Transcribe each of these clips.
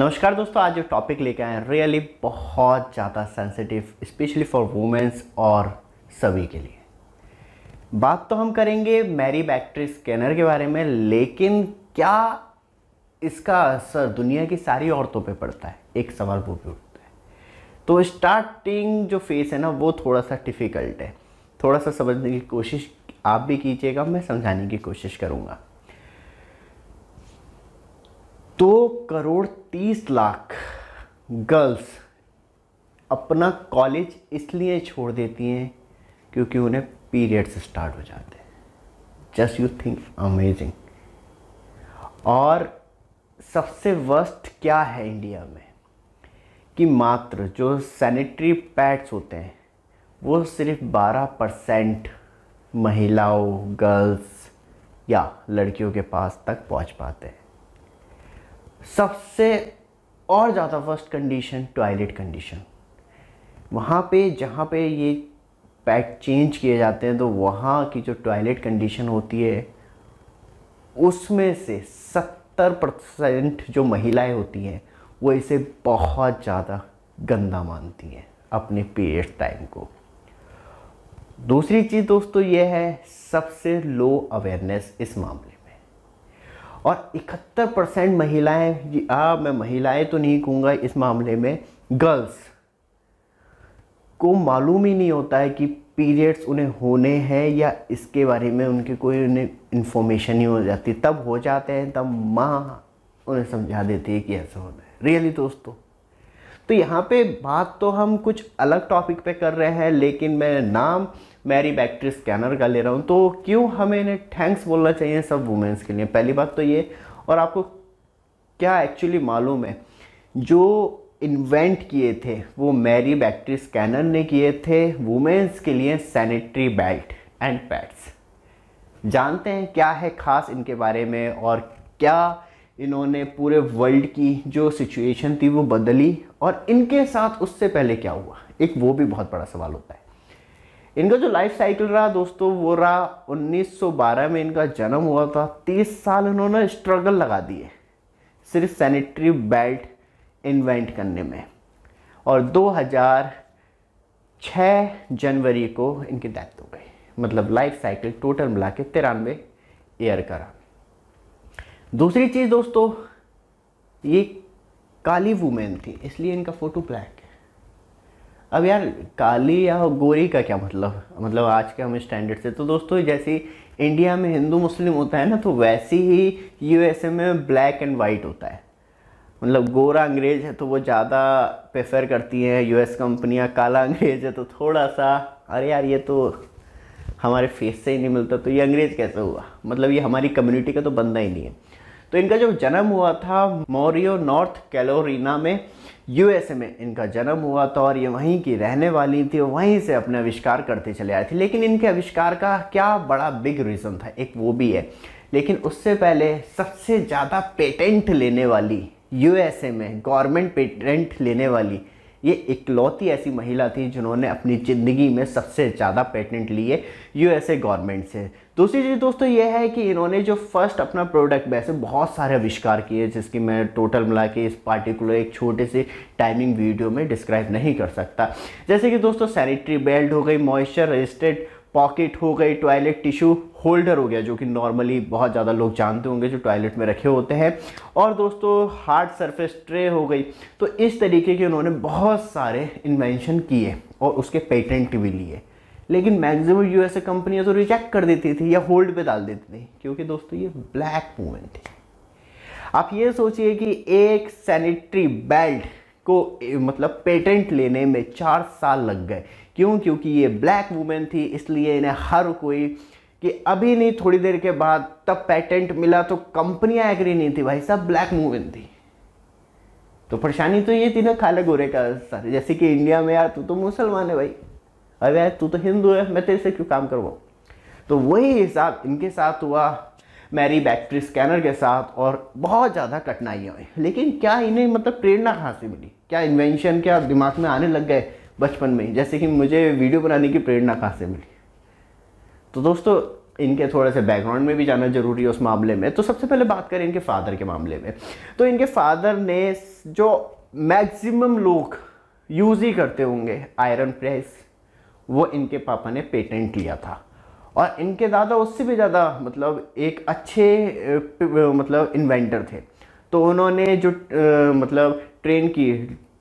नमस्कार दोस्तों आज जो टॉपिक लेके आए हैं रियली बहुत ज़्यादा सेंसिटिव स्पेशली फॉर वुमेंस और सभी के लिए बात तो हम करेंगे मैरी बैक्ट्री स्कैनर के बारे में लेकिन क्या इसका असर दुनिया की सारी औरतों पे पड़ता है एक सवाल वो भी उठता है तो स्टार्टिंग जो फेस है ना वो थोड़ा सा डिफ़िकल्ट है थोड़ा सा समझने की कोशिश आप भी कीजिएगा मैं समझाने की कोशिश करूँगा दो करोड़ तीस लाख गर्ल्स अपना कॉलेज इसलिए छोड़ देती हैं क्योंकि उन्हें पीरियड्स स्टार्ट हो जाते हैं जस्ट यू थिंक अमेजिंग और सबसे वर्स्ट क्या है इंडिया में कि मात्र जो सैनिटरी पैड्स होते हैं वो सिर्फ 12 परसेंट महिलाओं गर्ल्स या लड़कियों के पास तक पहुंच पाते हैं सबसे और ज़्यादा वर्स्ट कंडीशन टॉयलेट कंडीशन वहाँ पे जहाँ पे ये पैड चेंज किए जाते हैं तो वहाँ की जो टॉयलेट कंडीशन होती है उसमें से सत्तर परसेंट जो महिलाएं होती हैं वो इसे बहुत ज़्यादा गंदा मानती हैं अपने पीरियड टाइम को दूसरी चीज़ दोस्तों ये है सबसे लो अवेयरनेस इस मामले और 71 परसेंट महिलाएँ हाँ मैं महिलाएं तो नहीं कहूँगा इस मामले में गर्ल्स को मालूम ही नहीं होता है कि पीरियड्स उन्हें होने हैं या इसके बारे में उनके कोई उन्हें इन्फॉर्मेशन नहीं हो जाती तब हो जाते हैं तब माँ उन्हें समझा देती है कि ऐसा होता है रियली दोस्तों तो यहाँ पे बात तो हम कुछ अलग टॉपिक पे कर रहे हैं लेकिन मैं नाम मैरी बैक्ट्री स्कैनर का ले रहा हूँ तो क्यों हमें इन्हें थैंक्स बोलना चाहिए सब वुमेंस के लिए पहली बात तो ये और आपको क्या एक्चुअली मालूम है जो इन्वेंट किए थे वो मैरी बैक्ट्री स्कैनर ने किए थे वुमेंस के लिए सैनिटरी बेल्ट एंड पैड्स जानते हैं क्या है ख़ास इनके बारे में और क्या इन्होंने पूरे वर्ल्ड की जो सिचुएशन थी वो बदली और इनके साथ उससे पहले क्या हुआ एक वो भी बहुत बड़ा सवाल होता है इनका जो लाइफ साइकिल रहा दोस्तों वो रहा 1912 में इनका जन्म हुआ था 30 साल इन्होंने स्ट्रगल लगा दिए सिर्फ सैनिटरी बेल्ट इन्वेंट करने में और 2006 जनवरी को इनकी डेथ हो गई मतलब लाइफ साइकिल टोटल मिला के तिरानवे ईयर का रहा दूसरी चीज़ दोस्तों ये काली वुमेन थी इसलिए इनका फ़ोटो ब्लैक है अब यार काली या गोरी का क्या मतलब मतलब आज के हम स्टैंडर्ड से तो दोस्तों जैसे इंडिया में हिंदू मुस्लिम होता है ना तो वैसे ही यूएसए में ब्लैक एंड वाइट होता है मतलब गोरा अंग्रेज है तो वो ज़्यादा प्रेफर करती हैं यूएस कंपनियां काला अंग्रेज है तो थोड़ा सा अरे यार ये तो हमारे फेस से ही नहीं मिलता तो ये अंग्रेज कैसे हुआ मतलब ये हमारी कम्युनिटी का तो बंदा ही नहीं है तो इनका जो जन्म हुआ था मोरियो नॉर्थ कैलोरिना में यूएसए में इनका जन्म हुआ था और ये वहीं की रहने वाली थी और वहीं से अपने आविष्कार करते चले आए थे लेकिन इनके आविष्कार का क्या बड़ा बिग रीज़न था एक वो भी है लेकिन उससे पहले सबसे ज़्यादा पेटेंट लेने वाली यूएसए में गवर्नमेंट पेटेंट लेने वाली ये इकलौती ऐसी महिला थी जिन्होंने अपनी ज़िंदगी में सबसे ज़्यादा पेटेंट लिए यूएसए गवर्नमेंट से दूसरी चीज़ दोस्तों ये है कि इन्होंने जो फर्स्ट अपना प्रोडक्ट वैसे बहुत सारे आविष्कार किए जिसकी मैं टोटल मिला के इस पार्टिकुलर एक छोटे से टाइमिंग वीडियो में डिस्क्राइब नहीं कर सकता जैसे कि दोस्तों सैनिटरी बेल्ट हो गई मॉइस्चर रजिस्टेड पॉकेट हो गई टॉयलेट टिश्यू होल्डर हो गया जो कि नॉर्मली बहुत ज़्यादा लोग जानते होंगे जो टॉयलेट में रखे होते हैं और दोस्तों हार्ड सरफेस ट्रे हो गई तो इस तरीके के उन्होंने बहुत सारे इन्वेंशन किए और उसके पेटेंट भी लिए लेकिन मैक्सिमम यूएसए कंपनियां तो रिजेक्ट कर देती थी या होल्ड पे डाल देती थी क्योंकि दोस्तों ये ब्लैक मूवमेंट थी आप ये सोचिए कि एक सैनिटरी बेल्ट को मतलब पेटेंट लेने में चार साल लग गए क्यों क्योंकि ये ब्लैक वुमेन थी इसलिए इन्हें हर कोई कि अभी नहीं थोड़ी देर के बाद तब पेटेंट मिला तो कंपनियां एग्री नहीं थी भाई साहब ब्लैक वुमेन थी तो परेशानी तो ये थी ना खाले गोरे का सर जैसे कि इंडिया में यार तू तो मुसलमान है भाई अरे यार तू तो हिंदू है मैं तेरे से क्यों काम करवाऊँ तो वही हिसाब इनके साथ हुआ मैरी बैटरी स्कैनर के साथ और बहुत ज़्यादा कठिनाइयाँ हुई लेकिन क्या इन्हें मतलब प्रेरणा कहाँ से मिली क्या इन्वेंशन क्या दिमाग में आने लग गए बचपन में जैसे कि मुझे वीडियो बनाने की प्रेरणा कहाँ से मिली तो दोस्तों इनके थोड़े से बैकग्राउंड में भी जाना जरूरी है उस मामले में तो सबसे पहले बात करें इनके फादर के मामले में तो इनके फादर ने जो मैक्सिमम लोग यूज़ ही करते होंगे आयरन प्रेस वो इनके पापा ने पेटेंट लिया था और इनके दादा उससे भी ज़्यादा मतलब एक अच्छे मतलब इन्वेंटर थे तो उन्होंने जो मतलब ट्रेन की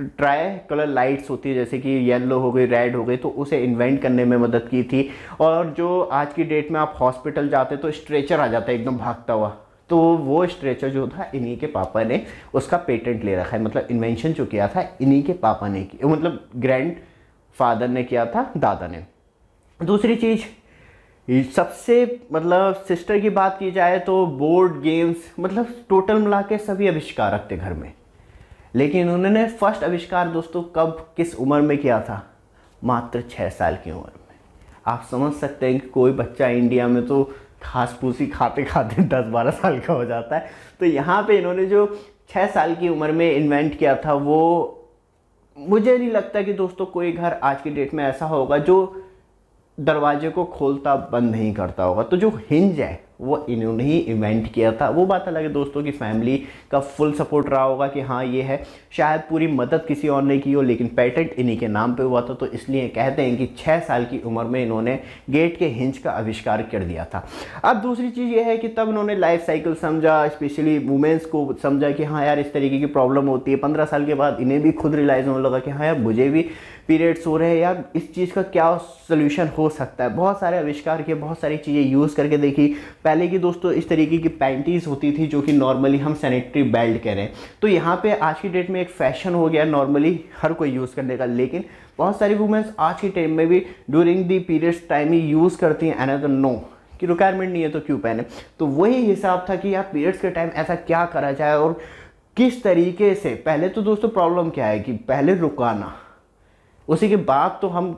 ट्राई कलर लाइट्स होती है जैसे कि येलो हो गई रेड हो गई तो उसे इन्वेंट करने में मदद की थी और जो आज की डेट में आप हॉस्पिटल जाते तो स्ट्रेचर आ जाता है एकदम भागता हुआ तो वो स्ट्रेचर जो था इन्हीं के पापा ने उसका पेटेंट ले रखा है मतलब इन्वेंशन जो किया था इन्हीं के पापा ने किया मतलब ग्रैंड फादर ने किया था दादा ने दूसरी चीज़ सबसे मतलब सिस्टर की बात की जाए तो बोर्ड गेम्स मतलब टोटल मिला के सभी आविष्कार थे घर में लेकिन उन्होंने फर्स्ट आविष्कार दोस्तों कब किस उम्र में किया था मात्र छः साल की उम्र में आप समझ सकते हैं कि कोई बच्चा इंडिया में तो खास पूसी खाते खाते दस बारह साल का हो जाता है तो यहाँ पे इन्होंने जो छः साल की उम्र में इन्वेंट किया था वो मुझे नहीं लगता कि दोस्तों कोई घर आज की डेट में ऐसा होगा जो दरवाजे को खोलता बंद नहीं करता होगा तो जो हिंज है वो इन्होंने ही इवेंट किया था वो बात अलग है दोस्तों की फैमिली का फुल सपोर्ट रहा होगा कि हाँ ये है शायद पूरी मदद किसी और ने की हो लेकिन पेटेंट इन्हीं के नाम पे हुआ था तो इसलिए कहते हैं कि छः साल की उम्र में इन्होंने गेट के हिंज का आविष्कार कर दिया था अब दूसरी चीज़ ये है कि तब इन्होंने लाइफ साइकिल समझा स्पेशली वुमेंस को समझा कि हाँ यार इस तरीके की प्रॉब्लम होती है पंद्रह साल के बाद इन्हें भी खुद रिलाइज होने लगा कि हाँ यार मुझे भी पीरियड्स हो रहे हैं यार इस चीज़ का क्या सोल्यूशन हो सकता है बहुत सारे आविष्कार किए बहुत सारी चीज़ें यूज़ करके देखी पहले की दोस्तों इस तरीके की पैंटीज़ होती थी जो कि नॉर्मली हम सैनिटरी बेल्ट कह रहे हैं तो यहाँ पे आज की डेट में एक फैशन हो गया नॉर्मली हर कोई यूज़ करने का लेकिन बहुत सारी वुमेंस आज के टाइम में भी ड्यूरिंग दी पीरियड्स टाइम ही यूज़ करती हैं अनदर नो कि रिक्वायरमेंट नहीं है तो क्यों पहने तो वही हिसाब था कि यार पीरियड्स के टाइम ऐसा क्या करा जाए और किस तरीके से पहले तो दोस्तों प्रॉब्लम क्या है कि पहले रुकाना उसी के बाद तो हम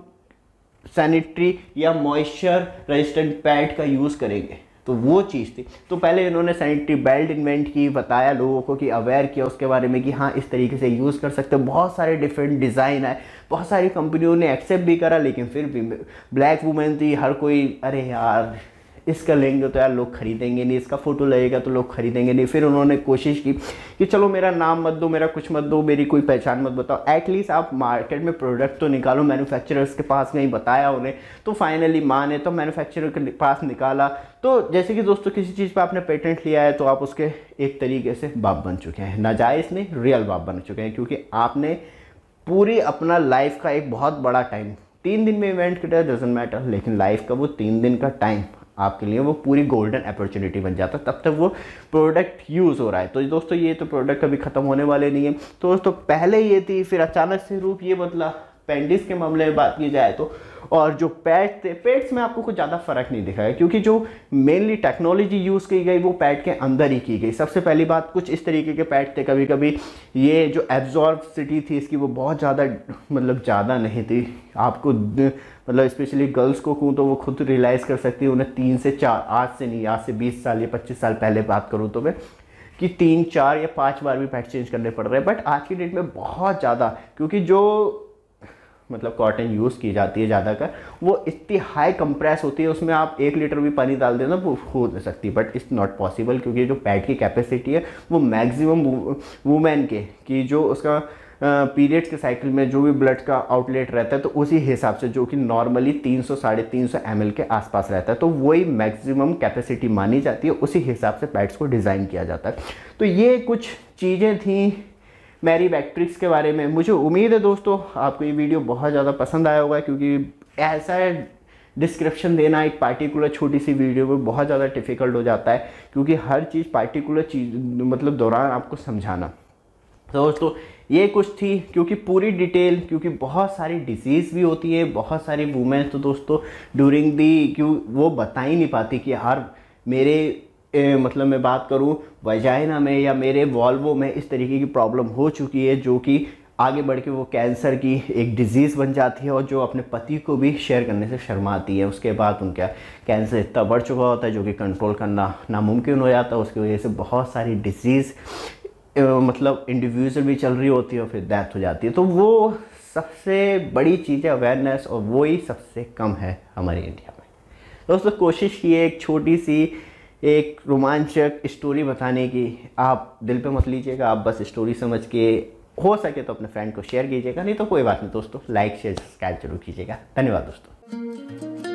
सैनिटरी या मॉइस्चर रेजिस्टेंट पैड का यूज़ करेंगे तो वो चीज़ थी तो पहले इन्होंने सैनिटरी बेल्ट इन्वेंट की बताया लोगों को कि अवेयर किया उसके बारे में कि हाँ इस तरीके से यूज़ कर सकते हो बहुत सारे डिफरेंट डिज़ाइन आए बहुत सारी कंपनियों ने एक्सेप्ट भी करा लेकिन फिर भी ब्लैक वुमेन थी हर कोई अरे यार इसका लेंगे तो यार लोग खरीदेंगे नहीं इसका फ़ोटो लगेगा तो लोग खरीदेंगे नहीं फिर उन्होंने कोशिश की कि चलो मेरा नाम मत दो मेरा कुछ मत दो मेरी कोई पहचान मत बताओ एटलीस्ट आप मार्केट में प्रोडक्ट तो निकालो मैन्युफैक्चरर्स के पास नहीं बताया उन्हें तो फाइनली माँ ने तो मैनुफैक्चर के पास निकाला तो जैसे कि दोस्तों किसी चीज़ पर आपने पेटेंट लिया है तो आप उसके एक तरीके से बाप बन चुके हैं नाजायज़ नहीं रियल बाप बन चुके हैं क्योंकि आपने पूरी अपना लाइफ का एक बहुत बड़ा टाइम तीन दिन में इवेंट कटा डजेंट मैटर लेकिन लाइफ का वो तीन दिन का टाइम आपके लिए वो पूरी गोल्डन अपॉर्चुनिटी बन जाता है तब तक वो प्रोडक्ट यूज़ हो रहा है तो दोस्तों ये तो प्रोडक्ट कभी ख़त्म होने वाले नहीं है तो दोस्तों पहले ये थी फिर अचानक से रूप ये बदला पेंडिस के मामले में बात की जाए तो और जो पैड थे पैड्स में आपको कुछ ज़्यादा फ़र्क नहीं दिखाया क्योंकि जो मेनली टेक्नोलॉजी यूज़ की गई वो पैड के अंदर ही की गई सबसे पहली बात कुछ इस तरीके के पैड थे कभी कभी ये जो एब्जॉर्ब सिटी थी इसकी वो बहुत ज़्यादा मतलब ज़्यादा नहीं थी आपको मतलब स्पेशली गर्ल्स को कहूँ तो वो खुद रियलाइज़ कर सकती उन्हें तीन से चार आज से नहीं आज से बीस साल या पच्चीस साल पहले बात करूँ तो मैं कि तीन चार या पाँच बार भी पैड चेंज करने पड़ रहे हैं बट आज की डेट में बहुत ज़्यादा क्योंकि जो मतलब कॉटन यूज़ की जाती है ज़्यादातर वो इतनी हाई कंप्रेस होती है उसमें आप एक लीटर भी पानी डाल देना वो हो नहीं सकती बट इट्स नॉट पॉसिबल क्योंकि जो पैड की कैपेसिटी है वो मैक्सिमम वुमेन के कि जो उसका पीरियड्स के साइकिल में जो भी ब्लड का आउटलेट रहता है तो उसी हिसाब से जो कि नॉर्मली तीन सौ साढ़े तीन सौ एम के आसपास रहता है तो वही मैक्सिमम कैपेसिटी मानी जाती है उसी हिसाब से पैड्स को डिज़ाइन किया जाता है तो ये कुछ चीज़ें थी मैरी बैक्ट्रिक्स के बारे में मुझे उम्मीद है दोस्तों आपको ये वीडियो बहुत ज़्यादा पसंद आया होगा क्योंकि ऐसा डिस्क्रिप्शन देना एक पार्टिकुलर छोटी सी वीडियो में बहुत ज़्यादा डिफ़िकल्ट हो जाता है क्योंकि हर चीज़ पार्टिकुलर चीज़ मतलब दौरान आपको समझाना तो दोस्तों ये कुछ थी क्योंकि पूरी डिटेल क्योंकि बहुत सारी डिजीज़ भी होती है बहुत सारी वूमेंस तो दोस्तों ड्यूरिंग दी क्यों वो बता ही नहीं पाती कि यार मेरे ए, मतलब मैं बात करूँ वजाइना में या मेरे वॉल्वो में इस तरीके की प्रॉब्लम हो चुकी है जो कि आगे बढ़ के वो कैंसर की एक डिज़ीज़ बन जाती है और जो अपने पति को भी शेयर करने से शर्माती है उसके बाद उनका कैंसर इतना बढ़ चुका होता है जो कि कंट्रोल करना नामुमकिन हो जाता है उसकी वजह से बहुत सारी डिजीज़ मतलब इंडिविजुअल भी चल रही होती है और फिर डेथ हो जाती है तो वो सबसे बड़ी चीज़ है अवेयरनेस और वो सबसे कम है हमारे इंडिया में दोस्तों कोशिश की है एक छोटी सी एक रोमांचक स्टोरी बताने की आप दिल पे मत लीजिएगा आप बस स्टोरी समझ के हो सके तो अपने फ्रेंड को शेयर कीजिएगा नहीं तो कोई बात नहीं दोस्तों लाइक शेयर सब्सक्राइब जरूर कीजिएगा धन्यवाद दोस्तों